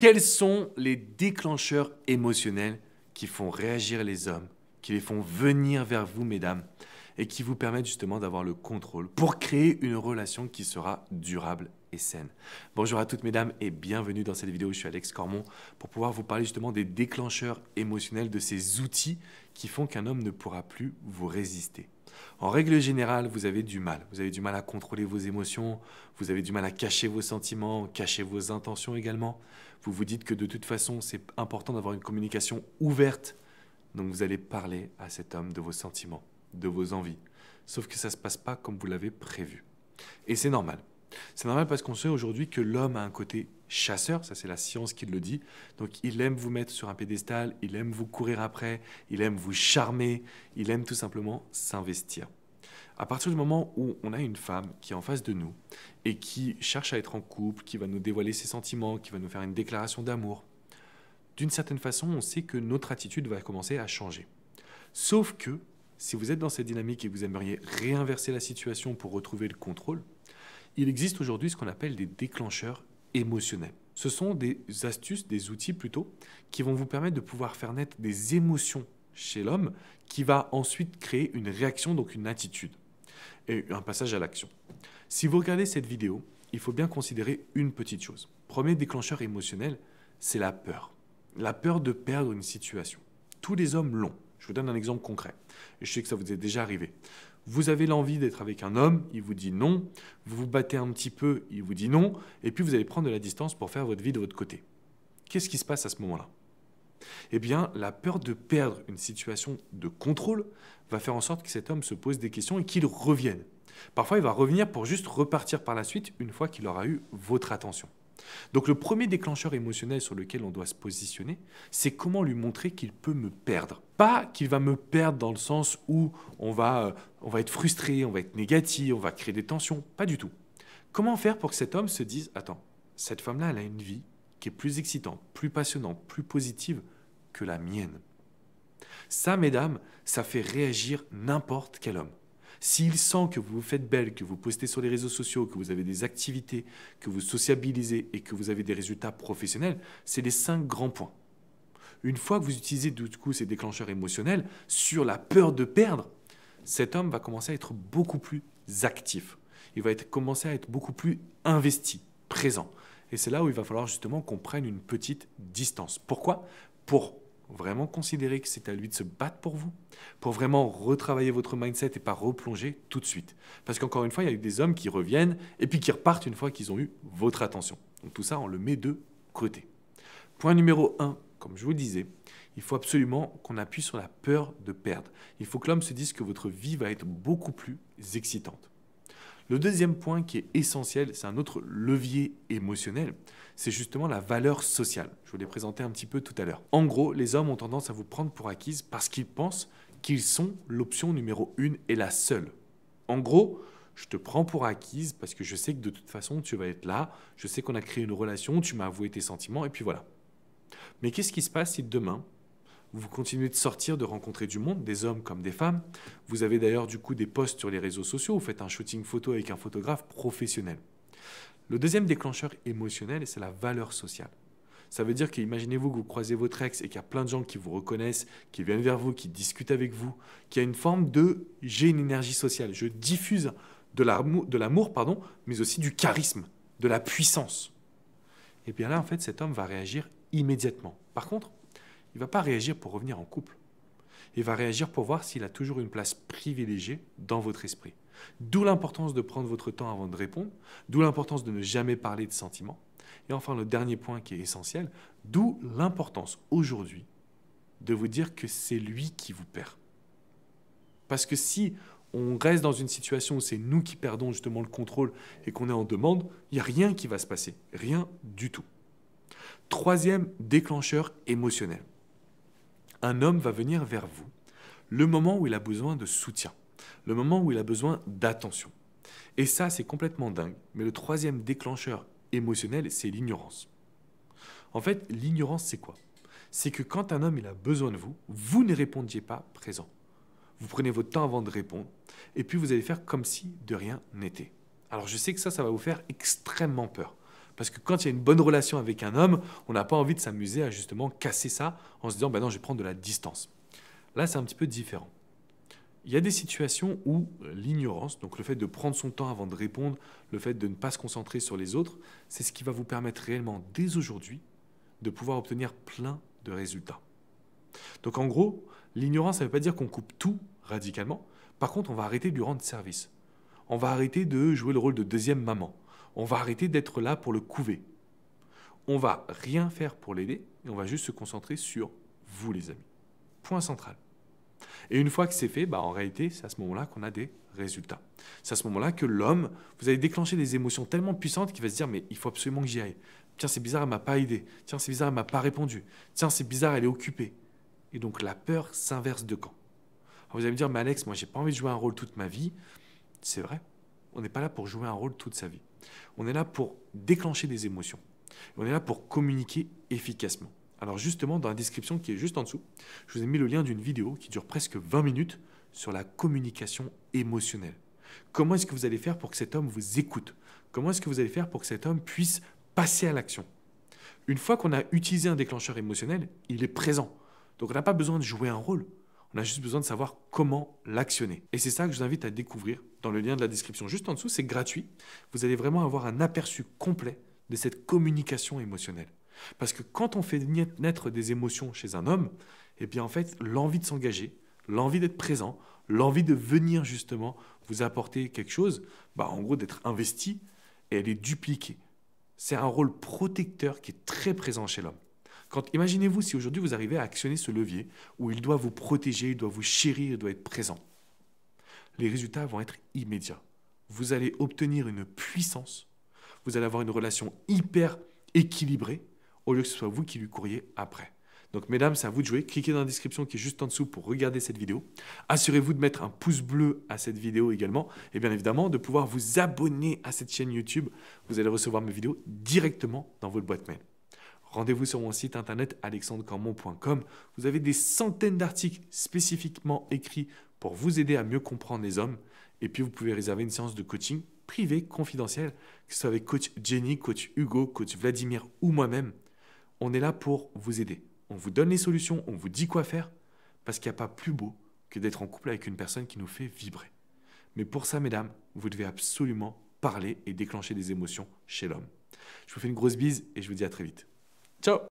Quels sont les déclencheurs émotionnels qui font réagir les hommes, qui les font venir vers vous, mesdames, et qui vous permettent justement d'avoir le contrôle pour créer une relation qui sera durable et saine. Bonjour à toutes mesdames et bienvenue dans cette vidéo. Je suis Alex Cormont pour pouvoir vous parler justement des déclencheurs émotionnels, de ces outils qui font qu'un homme ne pourra plus vous résister en règle générale, vous avez du mal. Vous avez du mal à contrôler vos émotions, vous avez du mal à cacher vos sentiments, cacher vos intentions également. Vous vous dites que de toute façon, c'est important d'avoir une communication ouverte. Donc vous allez parler à cet homme de vos sentiments, de vos envies. Sauf que ça ne se passe pas comme vous l'avez prévu. Et c'est normal. C'est normal parce qu'on sait aujourd'hui que l'homme a un côté chasseur, ça c'est la science qui le dit. Donc il aime vous mettre sur un pédestal, il aime vous courir après, il aime vous charmer, il aime tout simplement s'investir. À partir du moment où on a une femme qui est en face de nous et qui cherche à être en couple, qui va nous dévoiler ses sentiments, qui va nous faire une déclaration d'amour, d'une certaine façon, on sait que notre attitude va commencer à changer. Sauf que si vous êtes dans cette dynamique et que vous aimeriez réinverser la situation pour retrouver le contrôle, il existe aujourd'hui ce qu'on appelle des déclencheurs émotionnel. Ce sont des astuces, des outils plutôt, qui vont vous permettre de pouvoir faire naître des émotions chez l'homme qui va ensuite créer une réaction, donc une attitude et un passage à l'action. Si vous regardez cette vidéo, il faut bien considérer une petite chose. Premier déclencheur émotionnel, c'est la peur. La peur de perdre une situation. Tous les hommes l'ont. Je vous donne un exemple concret. je sais que ça vous est déjà arrivé. Vous avez l'envie d'être avec un homme, il vous dit non. Vous vous battez un petit peu, il vous dit non. Et puis vous allez prendre de la distance pour faire votre vie de votre côté. Qu'est-ce qui se passe à ce moment-là Eh bien, la peur de perdre une situation de contrôle va faire en sorte que cet homme se pose des questions et qu'il revienne. Parfois, il va revenir pour juste repartir par la suite une fois qu'il aura eu votre attention. Donc le premier déclencheur émotionnel sur lequel on doit se positionner, c'est comment lui montrer qu'il peut me perdre. Pas qu'il va me perdre dans le sens où on va, euh, on va être frustré, on va être négatif, on va créer des tensions, pas du tout. Comment faire pour que cet homme se dise, attends, cette femme-là, elle a une vie qui est plus excitante, plus passionnante, plus positive que la mienne. Ça, mesdames, ça fait réagir n'importe quel homme. S'il sent que vous vous faites belle, que vous postez sur les réseaux sociaux, que vous avez des activités, que vous sociabilisez et que vous avez des résultats professionnels, c'est les cinq grands points. Une fois que vous utilisez du coup ces déclencheurs émotionnels sur la peur de perdre, cet homme va commencer à être beaucoup plus actif. Il va commencer à être beaucoup plus investi, présent. Et c'est là où il va falloir justement qu'on prenne une petite distance. Pourquoi Pour vraiment considérer que c'est à lui de se battre pour vous, pour vraiment retravailler votre mindset et pas replonger tout de suite. Parce qu'encore une fois, il y a eu des hommes qui reviennent et puis qui repartent une fois qu'ils ont eu votre attention. Donc tout ça, on le met de côté. Point numéro 1, comme je vous le disais, il faut absolument qu'on appuie sur la peur de perdre. Il faut que l'homme se dise que votre vie va être beaucoup plus excitante. Le deuxième point qui est essentiel, c'est un autre levier émotionnel, c'est justement la valeur sociale. Je vous l'ai présenté un petit peu tout à l'heure. En gros, les hommes ont tendance à vous prendre pour acquise parce qu'ils pensent qu'ils sont l'option numéro une et la seule. En gros, je te prends pour acquise parce que je sais que de toute façon, tu vas être là, je sais qu'on a créé une relation, tu m'as avoué tes sentiments, et puis voilà. Mais qu'est-ce qui se passe si demain, vous continuez de sortir, de rencontrer du monde, des hommes comme des femmes. Vous avez d'ailleurs du coup des posts sur les réseaux sociaux, vous faites un shooting photo avec un photographe professionnel. Le deuxième déclencheur émotionnel, c'est la valeur sociale. Ça veut dire qu'imaginez-vous que vous croisez votre ex et qu'il y a plein de gens qui vous reconnaissent, qui viennent vers vous, qui discutent avec vous, qui a une forme de j'ai une énergie sociale, je diffuse de l'amour, pardon, mais aussi du charisme, de la puissance. Et bien là, en fait, cet homme va réagir immédiatement. Par contre, il ne va pas réagir pour revenir en couple. Il va réagir pour voir s'il a toujours une place privilégiée dans votre esprit. D'où l'importance de prendre votre temps avant de répondre, d'où l'importance de ne jamais parler de sentiments. Et enfin, le dernier point qui est essentiel, d'où l'importance aujourd'hui de vous dire que c'est lui qui vous perd. Parce que si on reste dans une situation où c'est nous qui perdons justement le contrôle et qu'on est en demande, il n'y a rien qui va se passer, rien du tout. Troisième déclencheur émotionnel un homme va venir vers vous le moment où il a besoin de soutien, le moment où il a besoin d'attention. Et ça, c'est complètement dingue. Mais le troisième déclencheur émotionnel, c'est l'ignorance. En fait, l'ignorance, c'est quoi C'est que quand un homme a besoin de vous, vous ne répondiez pas présent. Vous prenez votre temps avant de répondre, et puis vous allez faire comme si de rien n'était. Alors je sais que ça, ça va vous faire extrêmement peur. Parce que quand il y a une bonne relation avec un homme, on n'a pas envie de s'amuser à justement casser ça en se disant, ben non, je vais prendre de la distance. Là, c'est un petit peu différent. Il y a des situations où euh, l'ignorance, donc le fait de prendre son temps avant de répondre, le fait de ne pas se concentrer sur les autres, c'est ce qui va vous permettre réellement, dès aujourd'hui, de pouvoir obtenir plein de résultats. Donc en gros, l'ignorance, ça ne veut pas dire qu'on coupe tout radicalement. Par contre, on va arrêter de lui rendre service. On va arrêter de jouer le rôle de deuxième maman on va arrêter d'être là pour le couver. On va rien faire pour l'aider et on va juste se concentrer sur vous, les amis. Point central. Et une fois que c'est fait, bah, en réalité, c'est à ce moment-là qu'on a des résultats. C'est à ce moment-là que l'homme, vous allez déclencher des émotions tellement puissantes qu'il va se dire mais il faut absolument que j'y aille. Tiens, c'est bizarre, elle m'a pas aidé. Tiens, c'est bizarre, elle m'a pas répondu. Tiens, c'est bizarre, elle est occupée. Et donc la peur s'inverse de camp. vous allez me dire mais Alex, moi j'ai pas envie de jouer un rôle toute ma vie. C'est vrai. On n'est pas là pour jouer un rôle toute sa vie. On est là pour déclencher des émotions. On est là pour communiquer efficacement. Alors justement, dans la description qui est juste en dessous, je vous ai mis le lien d'une vidéo qui dure presque 20 minutes sur la communication émotionnelle. Comment est-ce que vous allez faire pour que cet homme vous écoute Comment est-ce que vous allez faire pour que cet homme puisse passer à l'action Une fois qu'on a utilisé un déclencheur émotionnel, il est présent. Donc on n'a pas besoin de jouer un rôle. On a juste besoin de savoir comment l'actionner. Et c'est ça que je vous invite à découvrir dans le lien de la description juste en dessous, c'est gratuit. Vous allez vraiment avoir un aperçu complet de cette communication émotionnelle. Parce que quand on fait naître des émotions chez un homme, eh bien en fait, l'envie de s'engager, l'envie d'être présent, l'envie de venir justement vous apporter quelque chose, bah en gros d'être investi, elle est dupliquée. C'est un rôle protecteur qui est très présent chez l'homme. Quand imaginez-vous si aujourd'hui vous arrivez à actionner ce levier où il doit vous protéger, il doit vous chérir, il doit être présent les résultats vont être immédiats. Vous allez obtenir une puissance, vous allez avoir une relation hyper équilibrée, au lieu que ce soit vous qui lui courriez après. Donc mesdames, c'est à vous de jouer. Cliquez dans la description qui est juste en dessous pour regarder cette vidéo. Assurez-vous de mettre un pouce bleu à cette vidéo également. Et bien évidemment, de pouvoir vous abonner à cette chaîne YouTube. Vous allez recevoir mes vidéos directement dans votre boîte mail. Rendez-vous sur mon site internet alexandrecormon.com. Vous avez des centaines d'articles spécifiquement écrits pour vous aider à mieux comprendre les hommes. Et puis, vous pouvez réserver une séance de coaching privée, confidentielle, que ce soit avec coach Jenny, coach Hugo, coach Vladimir ou moi-même. On est là pour vous aider. On vous donne les solutions, on vous dit quoi faire, parce qu'il n'y a pas plus beau que d'être en couple avec une personne qui nous fait vibrer. Mais pour ça, mesdames, vous devez absolument parler et déclencher des émotions chez l'homme. Je vous fais une grosse bise et je vous dis à très vite. Ciao